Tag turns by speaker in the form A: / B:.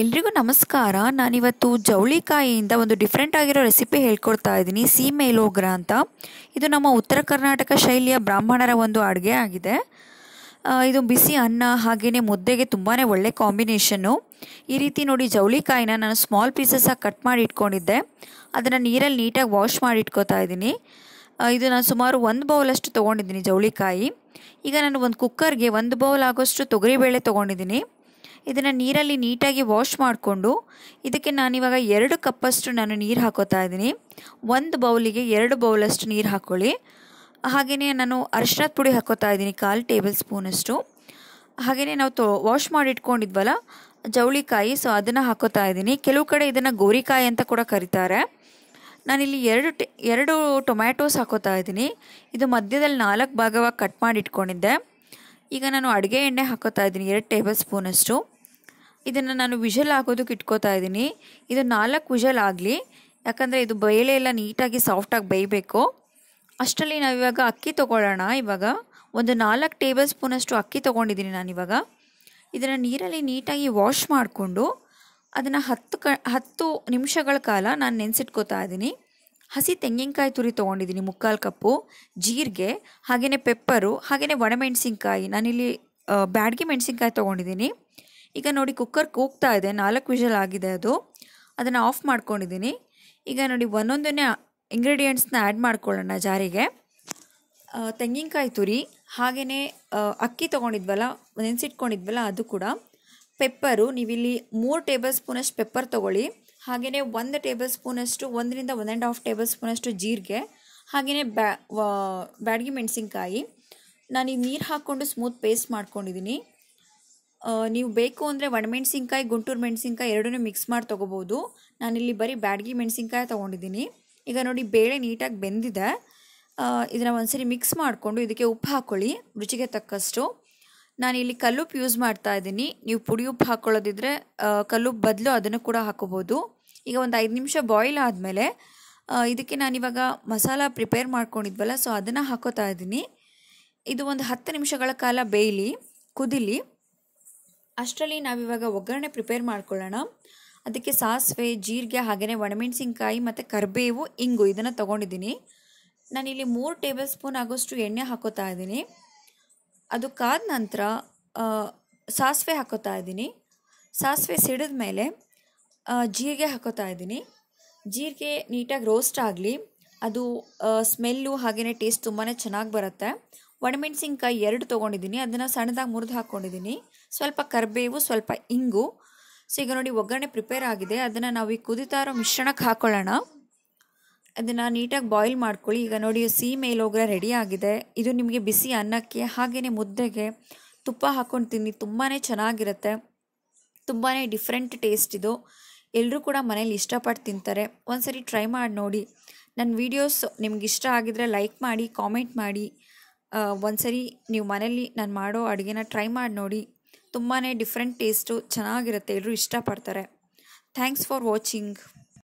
A: ಎಲ್ರಿಗೂ ನಮಸ್ಕಾರ ನಾನಿವತ್ತು ಜವಳಿಕಾಯಿಯಿಂದ ಒಂದು ಡಿಫ್ರೆಂಟ್ ಆಗಿರೋ ರೆಸಿಪಿ ಹೇಳ್ಕೊಡ್ತಾ ಇದ್ದೀನಿ ಸೀಮೆ ಲೋಗ್ರ ಅಂತ ಇದು ನಮ್ಮ ಉತ್ತರ ಕರ್ನಾಟಕ ಶೈಲಿಯ ಬ್ರಾಹ್ಮಣರ ಒಂದು ಅಡುಗೆ ಆಗಿದೆ ಇದು ಬಿಸಿ ಅನ್ನ ಹಾಗೆಯೇ ಮುದ್ದೆಗೆ ತುಂಬಾ ಒಳ್ಳೆ ಕಾಂಬಿನೇಷನ್ನು ಈ ರೀತಿ ನೋಡಿ ಜವಳಿಕಾಯಿನ ನಾನು ಸ್ಮಾಲ್ ಪೀಸಸ್ಸಾಗಿ ಕಟ್ ಮಾಡಿ ಇಟ್ಕೊಂಡಿದ್ದೆ ಅದನ್ನು ನೀರಲ್ಲಿ ನೀಟಾಗಿ ವಾಶ್ ಮಾಡಿ ಇಟ್ಕೋತಾ ಇದ್ದೀನಿ ಇದು ನಾನು ಸುಮಾರು ಒಂದು ಬೌಲಷ್ಟು ತೊಗೊಂಡಿದ್ದೀನಿ ಜವಳಿಕಾಯಿ ಈಗ ನಾನು ಒಂದು ಕುಕ್ಕರ್ಗೆ ಒಂದು ಬೌಲ್ ಆಗೋಷ್ಟು ತೊಗರಿಬೇಳೆ ತೊಗೊಂಡಿದ್ದೀನಿ ಇದನ್ನು ನೀರಲ್ಲಿ ನೀಟಾಗಿ ವಾಶ್ ಮಾಡಿಕೊಂಡು ಇದಕ್ಕೆ ನಾನಿವಾಗ ಎರಡು ಕಪ್ಪಷ್ಟು ನಾನು ನೀರು ಹಾಕೋತಾ ಇದ್ದೀನಿ ಒಂದು ಬೌಲಿಗೆ ಎರಡು ಬೌಲಷ್ಟು ನೀರು ಹಾಕ್ಕೊಳ್ಳಿ ಹಾಗೆಯೇ ನಾನು ಅರಿಶಿನದ ಪುಡಿ ಹಾಕೋತಾ ಇದ್ದೀನಿ ಕಾಲು ಟೇಬಲ್ ಸ್ಪೂನಷ್ಟು ಹಾಗೆಯೇ ನಾವು ತೊ ವಾಶ್ ಮಾಡಿಟ್ಕೊಂಡಿದ್ವಲ್ಲ ಜವಳಿಕಾಯಿ ಸೊ ಅದನ್ನು ಹಾಕೋತಾ ಇದ್ದೀನಿ ಕೆಲವು ಕಡೆ ಇದನ್ನು ಗೋರಿಕಾಯಿ ಅಂತ ಕೂಡ ಕರೀತಾರೆ ನಾನಿಲ್ಲಿ ಎರಡು ಟೆ ಎರಡು ಟೊಮ್ಯಾಟೋಸ್ ಹಾಕೋತಾ ಇದ್ದೀನಿ ಇದು ಮಧ್ಯದಲ್ಲಿ ನಾಲ್ಕು ಭಾಗವಾಗಿ ಕಟ್ ಮಾಡಿಟ್ಕೊಂಡಿದ್ದೆ ಈಗ ನಾನು ಅಡುಗೆ ಎಣ್ಣೆ ಹಾಕೋತಾ ಇದ್ದೀನಿ ಎರಡು ಟೇಬಲ್ ಸ್ಪೂನಷ್ಟು ಇದನ್ನು ನಾನು ವಿಷಲ್ ಹಾಕೋದಕ್ಕೆ ಇಟ್ಕೋತಾ ಇದ್ದೀನಿ ಇದು ನಾಲ್ಕು ವಿಷಲ್ ಆಗಲಿ ಯಾಕಂದರೆ ಇದು ಬೇಳೆ ಎಲ್ಲ ನೀಟಾಗಿ ಸಾಫ್ಟಾಗಿ ಬೇಯಬೇಕು ಅಷ್ಟರಲ್ಲಿ ನಾವಿವಾಗ ಅಕ್ಕಿ ತೊಗೊಳ್ಳೋಣ ಇವಾಗ ಒಂದು ನಾಲ್ಕು ಟೇಬಲ್ ಸ್ಪೂನಷ್ಟು ಅಕ್ಕಿ ತೊಗೊಂಡಿದ್ದೀನಿ ನಾನಿವಾಗ ಇದನ್ನು ನೀರಲ್ಲಿ ನೀಟಾಗಿ ವಾಶ್ ಮಾಡಿಕೊಂಡು ಅದನ್ನು ಹತ್ತು ಕ ಹತ್ತು ನಿಮಿಷಗಳ ಕಾಲ ನಾನು ನೆನೆಸಿಟ್ಕೋತಾ ಇದ್ದೀನಿ ಹಸಿ ತೆಂಗಿನಕಾಯಿ ತುರಿ ತೊಗೊಂಡಿದ್ದೀನಿ ಮುಕ್ಕಾಲು ಕಪ್ಪು ಜೀರಿಗೆ ಹಾಗೆಯೇ ಪೆಪ್ಪರು ಹಾಗೆಯೇ ಒಣಮೆಣಸಿನ್ಕಾಯಿ ನಾನಿಲ್ಲಿ ಬ್ಯಾಡ್ಗೆ ಮೆಣಸಿನ್ಕಾಯಿ ತೊಗೊಂಡಿದ್ದೀನಿ ಈಗ ನೋಡಿ ಕುಕ್ಕರ್ ಕೂಗ್ತಾ ಇದೆ ನಾಲ್ಕು ವಿಷಲ್ ಆಗಿದೆ ಅದು ಅದನ್ನು ಆಫ್ ಮಾಡ್ಕೊಂಡಿದ್ದೀನಿ ಈಗ ನೋಡಿ ಒಂದೊಂದನ್ನೇ ಇಂಗ್ರೀಡಿಯೆಂಟ್ಸ್ನ ಆ್ಯಡ್ ಮಾಡ್ಕೊಳ್ಳೋಣ ಜಾರಿಗೆ ತೆಂಗಿನಕಾಯಿ ತುರಿ ಹಾಗೆಯೇ ಅಕ್ಕಿ ತೊಗೊಂಡಿದ್ವಲ್ಲ ನೆನೆಸಿಟ್ಕೊಂಡಿದ್ವಲ್ಲ ಅದು ಕೂಡ ಪೆಪ್ಪರು ನೀವಿಲ್ಲಿ ಮೂರು ಟೇಬಲ್ ಸ್ಪೂನಷ್ಟು ಪೆಪ್ಪರ್ ತೊಗೊಳ್ಳಿ ಹಾಗೆಯೇ ಒಂದು ಟೇಬಲ್ ಸ್ಪೂನಷ್ಟು ಒಂದರಿಂದ ಒನ್ ಆ್ಯಂಡ್ ಹಾಫ್ ಟೇಬಲ್ ಸ್ಪೂನಷ್ಟು ಜೀರಿಗೆ ಹಾಗೆಯೇ ಬ್ಯಾ ಬ್ಯಾಡಗಿ ಮೆಣಸಿನ್ಕಾಯಿ ನಾನು ಈಗ ನೀರು ಹಾಕ್ಕೊಂಡು ಸ್ಮೂತ್ ಪೇಸ್ಟ್ ಮಾಡ್ಕೊಂಡಿದ್ದೀನಿ ನೀವು ಬೇಕು ಅಂದರೆ ಒಣಮೆಣ್ಸಿನ್ಕಾಯಿ ಗುಂಟೂರು ಮೆಣಸಿನ್ಕಾಯಿ ಎರಡನ್ನೂ ಮಿಕ್ಸ್ ಮಾಡಿ ತೊಗೋಬೋದು ನಾನಿಲ್ಲಿ ಬರೀ ಬ್ಯಾಡ್ಗಿ ಮೆಣಸಿನ್ಕಾಯಿ ತೊಗೊಂಡಿದ್ದೀನಿ ಈಗ ನೋಡಿ ಬೇಳೆ ನೀಟಾಗಿ ಬೆಂದಿದೆ ಇದನ್ನು ಸರಿ ಮಿಕ್ಸ್ ಮಾಡಿಕೊಂಡು ಇದಕ್ಕೆ ಉಪ್ಪು ಹಾಕ್ಕೊಳ್ಳಿ ರುಚಿಗೆ ತಕ್ಕಷ್ಟು ನಾನಿಲ್ಲಿ ಕಲ್ಲುಪ್ಪು ಯೂಸ್ ಮಾಡ್ತಾ ಇದ್ದೀನಿ ನೀವು ಪುಡಿ ಉಪ್ಪು ಹಾಕ್ಕೊಳ್ಳೋದಿದ್ರೆ ಕಲ್ಲುಪ್ಪು ಬದಲು ಅದನ್ನು ಕೂಡ ಹಾಕೋಬೋದು ಈಗ ಒಂದು ಐದು ನಿಮಿಷ ಬಾಯ್ಲ್ ಆದಮೇಲೆ ಇದಕ್ಕೆ ನಾನಿವಾಗ ಮಸಾಲ ಪ್ರಿಪೇರ್ ಮಾಡ್ಕೊಂಡಿದ್ವಲ್ಲ ಸೊ ಅದನ್ನು ಹಾಕೋತಾ ಇದ್ದೀನಿ ಇದು ಒಂದು ಹತ್ತು ನಿಮಿಷಗಳ ಕಾಲ ಬೇಯಲಿ ಕುದಿಲಿ ಅಷ್ಟರಲ್ಲಿ ನಾವಿವಾಗ ಒಗ್ಗರಣೆ ಪ್ರಿಪೇರ್ ಮಾಡ್ಕೊಳ್ಳೋಣ ಅದಕ್ಕೆ ಸಾಸಿವೆ ಜೀರಿಗೆ ಹಾಗೆಯೇ ಒಣಮೆಣಸಿನ್ಕಾಯಿ ಮತ್ತು ಕರಿಬೇವು ಇಂಗು ಇದನ್ನು ತೊಗೊಂಡಿದ್ದೀನಿ ನಾನಿಲ್ಲಿ ಮೂರು ಟೇಬಲ್ ಸ್ಪೂನ್ ಆಗೋಷ್ಟು ಎಣ್ಣೆ ಹಾಕೋತಾ ಇದ್ದೀನಿ ಅದು ಕಾದ ನಂತರ ಸಾಸಿವೆ ಹಾಕೋತಾ ಇದ್ದೀನಿ ಸಾಸಿವೆ ಸಿಡಿದ ಮೇಲೆ ಜೀರಿಗೆ ಹಾಕೋತಾ ಇದ್ದೀನಿ ಜೀರಿಗೆ ನೀಟಾಗಿ ರೋಸ್ಟ್ ಆಗಲಿ ಅದು ಸ್ಮೆಲ್ಲು ಹಾಗೆಯೇ ಟೇಸ್ಟ್ ತುಂಬಾ ಚೆನ್ನಾಗಿ ಬರುತ್ತೆ ಒಣಮೆಣಸಿನ್ಕಾಯಿ ಎರಡು ತೊಗೊಂಡಿದ್ದೀನಿ ಅದನ್ನು ಸಣ್ಣದಾಗಿ ಮುರಿದು ಹಾಕ್ಕೊಂಡಿದ್ದೀನಿ ಸ್ವಲ್ಪ ಕರಿಬೇವು ಸ್ವಲ್ಪ ಇಂಗು ಸೊ ಈಗ ನೋಡಿ ಒಗ್ಗರಣೆ ಪ್ರಿಪೇರ್ ಆಗಿದೆ ಅದನ್ನು ನಾವು ಈಗ ಕುದಿತಾ ಇರೋ ಮಿಶ್ರಣಕ್ಕೆ ಹಾಕೊಳ್ಳೋಣ ಅದನ್ನು ನೀಟಾಗಿ ಬಾಯ್ಲ್ ಮಾಡ್ಕೊಳ್ಳಿ ಈಗ ನೋಡಿ ಸಿಹಿ ಮೇಲೋಗ್ರ ರೆಡಿ ಆಗಿದೆ ಇದು ನಿಮಗೆ ಬಿಸಿ ಅನ್ನಕ್ಕೆ ಹಾಗೆಯೇ ಮುದ್ದೆಗೆ ತುಪ್ಪ ಹಾಕ್ಕೊಂಡು ತಿನ್ನಿ ತುಂಬಾ ಚೆನ್ನಾಗಿರುತ್ತೆ ತುಂಬಾ ಡಿಫ್ರೆಂಟ್ ಟೇಸ್ಟ್ ಇದು ಎಲ್ಲರೂ ಕೂಡ ಮನೇಲಿ ಇಷ್ಟಪಟ್ಟು ತಿಂತಾರೆ ಒಂದು ಸರಿ ಟ್ರೈ ಮಾಡಿ ನೋಡಿ ನನ್ನ ವೀಡಿಯೋಸ್ ನಿಮ್ಗೆ ಇಷ್ಟ ಆಗಿದರೆ ಲೈಕ್ ಮಾಡಿ ಕಾಮೆಂಟ್ ಮಾಡಿ ಒಂದ್ಸರಿ ನೀವು ಮನೇಲಿ ನಾನು ಮಾಡೋ ಅಡುಗೆನ ಟ್ರೈ ಮಾಡಿ ನೋಡಿ ತುಂಬಾ ಡಿಫ್ರೆಂಟ್ ಟೇಸ್ಟು ಚೆನ್ನಾಗಿರುತ್ತೆ ಎಲ್ಲರೂ ಇಷ್ಟಪಡ್ತಾರೆ ಥ್ಯಾಂಕ್ಸ್ ಫಾರ್ ವಾಚಿಂಗ್